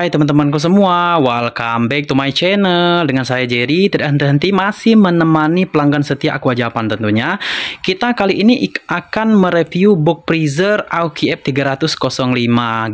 Hai teman-temanku semua, welcome back to my channel Dengan saya Jerry, tidak henti-henti masih menemani pelanggan setia Aqua Japan tentunya Kita kali ini akan mereview book freezer Aoki F305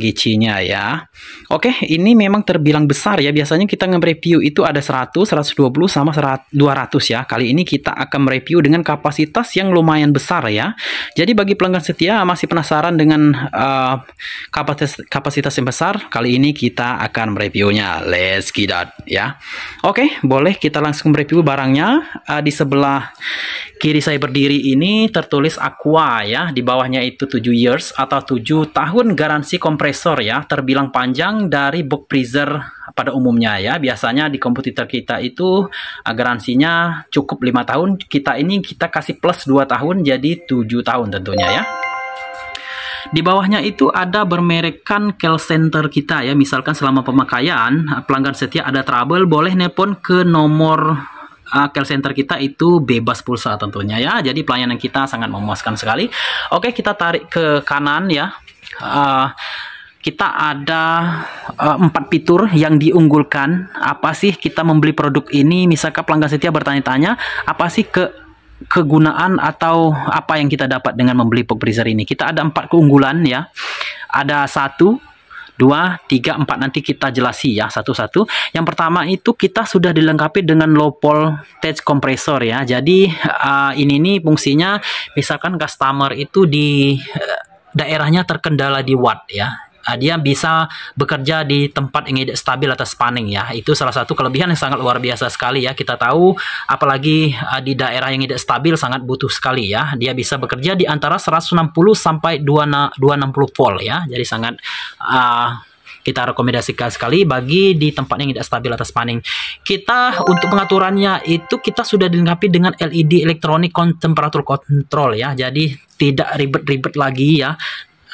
GC-nya ya Oke, ini memang terbilang besar ya Biasanya kita nge-review itu ada 100, 120, sama 200 ya Kali ini kita akan mereview dengan kapasitas yang lumayan besar ya Jadi bagi pelanggan setia masih penasaran dengan uh, kapasitas, kapasitas yang besar Kali ini kita akan mereviewnya. Let's get out ya. Oke, okay, boleh kita langsung mereview barangnya. Uh, di sebelah kiri saya berdiri ini tertulis Aqua ya. Di bawahnya itu 7 years atau 7 tahun garansi kompresor ya. Terbilang panjang dari book freezer pada umumnya ya. Biasanya di komputer kita itu eh, garansinya cukup 5 tahun. Kita ini kita kasih plus 2 tahun jadi 7 tahun tentunya ya. Di bawahnya itu ada bermerekan call center kita ya. Misalkan selama pemakaian eh, pelanggan setia ada trouble boleh nelpon ke nomor uh, call center kita itu bebas pulsa tentunya ya. Jadi pelayanan kita sangat memuaskan sekali. Oke, kita tarik ke kanan ya. Uh, kita ada empat fitur yang diunggulkan. Apa sih kita membeli produk ini? Misalkan pelanggan setia bertanya-tanya, apa sih ke kegunaan atau apa yang kita dapat dengan membeli pop freezer ini. Kita ada empat keunggulan ya. Ada satu, dua, tiga, empat nanti kita jelasi ya satu-satu. Yang pertama itu kita sudah dilengkapi dengan low voltage compressor ya. Jadi uh, ini nih fungsinya misalkan customer itu di uh, daerahnya terkendala di watt ya Ah, dia bisa bekerja di tempat yang tidak stabil atas spanning ya. Itu salah satu kelebihan yang sangat luar biasa sekali ya. Kita tahu apalagi uh, di daerah yang tidak stabil sangat butuh sekali ya. Dia bisa bekerja di antara 160 sampai 260 volt ya. Jadi sangat uh, kita rekomendasikan sekali bagi di tempat yang tidak stabil atas paning. Kita untuk pengaturannya itu kita sudah dilengkapi dengan LED elektronik temperatur control ya. Jadi tidak ribet-ribet lagi ya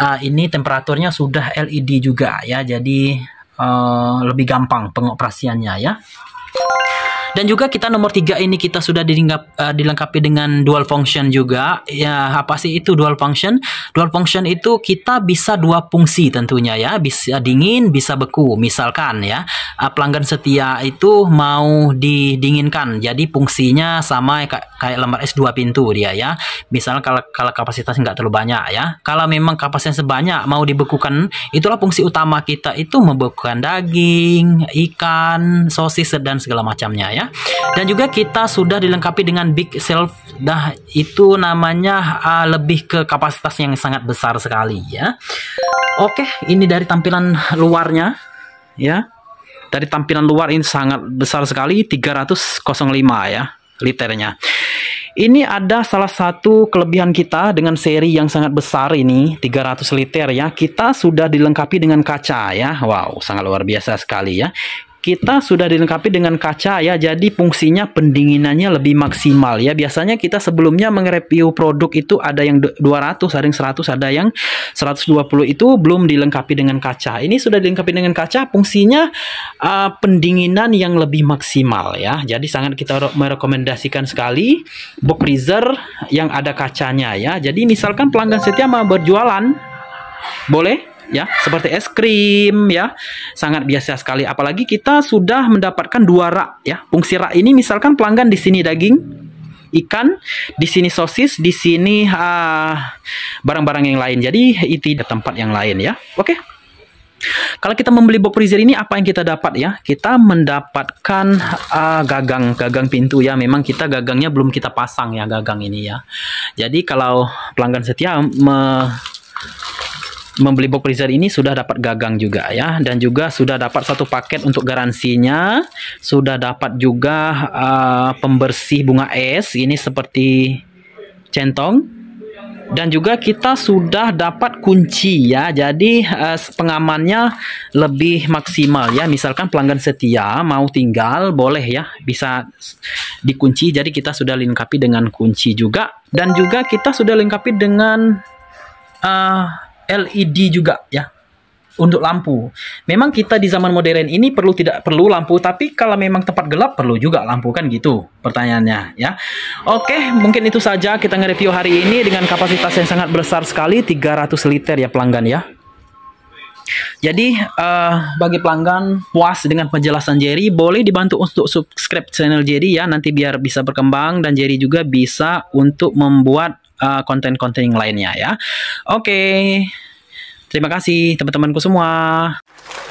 uh, ini temperaturnya sudah LED juga ya jadi uh, lebih gampang pengoperasiannya ya dan juga kita nomor tiga ini kita sudah dilengkap, uh, eh, dilengkapi dengan dual function juga. Ya, apa sih itu dual function? Dual function itu kita bisa dua fungsi tentunya ya, bisa dingin, bisa beku. Misalkan ya, eh, pelanggan setia itu mau didinginkan. Jadi fungsinya sama ya, kayak lembar s dua pintu dia ya. Misalnya kalau kalau kapasitas nggak terlalu banyak ya. Kalau memang kapasitas sebanyak mau dibekukan, itulah fungsi utama kita itu membekukan daging, ikan, sosis dan segala macamnya ya ya. Dan juga kita sudah dilengkapi dengan big self, dah itu namanya uh, lebih ke kapasitas yang sangat besar sekali ya. Oke, ini dari tampilan luarnya ya. Dari tampilan luar ini sangat besar sekali 305 ya liternya. Ini ada salah satu kelebihan kita dengan seri yang sangat besar ini 300 liter ya. Kita sudah dilengkapi dengan kaca ya. Wow, sangat luar biasa sekali ya kita sudah dilengkapi dengan kaca ya, jadi fungsinya pendinginannya lebih maksimal ya. Biasanya kita sebelumnya mereview produk itu ada yang 200, ada yang 100, ada yang 120 itu belum dilengkapi dengan kaca. Ini sudah dilengkapi dengan kaca, fungsinya uh, pendinginan yang lebih maksimal ya. Jadi sangat kita merekomendasikan sekali box freezer yang ada kacanya ya. Jadi misalkan pelanggan setia mau berjualan, boleh ya seperti es krim ya sangat biasa sekali apalagi kita sudah mendapatkan dua rak ya fungsi rak ini misalkan pelanggan di sini daging ikan di sini sosis di sini ah, barang-barang uh, yang lain jadi itu di tempat yang lain ya oke okay. Kalau kita membeli box freezer ini apa yang kita dapat ya? Kita mendapatkan uh, gagang, gagang pintu ya. Memang kita gagangnya belum kita pasang ya gagang ini ya. Jadi kalau pelanggan setia me membeli box freezer ini sudah dapat gagang juga ya dan juga sudah dapat satu paket untuk garansinya sudah dapat juga uh, pembersih bunga es ini seperti centong dan juga kita sudah dapat kunci ya jadi uh, pengamannya lebih maksimal ya misalkan pelanggan setia mau tinggal boleh ya bisa dikunci jadi kita sudah lengkapi dengan kunci juga dan juga kita sudah lengkapi dengan uh, LED juga ya untuk lampu. Memang kita di zaman modern ini perlu tidak perlu lampu, tapi kalau memang tempat gelap perlu juga lampu kan gitu pertanyaannya ya. Oke, mungkin itu saja kita nge-review hari ini dengan kapasitas yang sangat besar sekali 300 liter ya pelanggan ya. Jadi uh, bagi pelanggan puas dengan penjelasan Jerry, boleh dibantu untuk subscribe channel Jerry ya nanti biar bisa berkembang dan Jerry juga bisa untuk membuat Eh, konten-konten uh, lainnya ya. Oke. Okay. Terima kasih teman-temanku semua.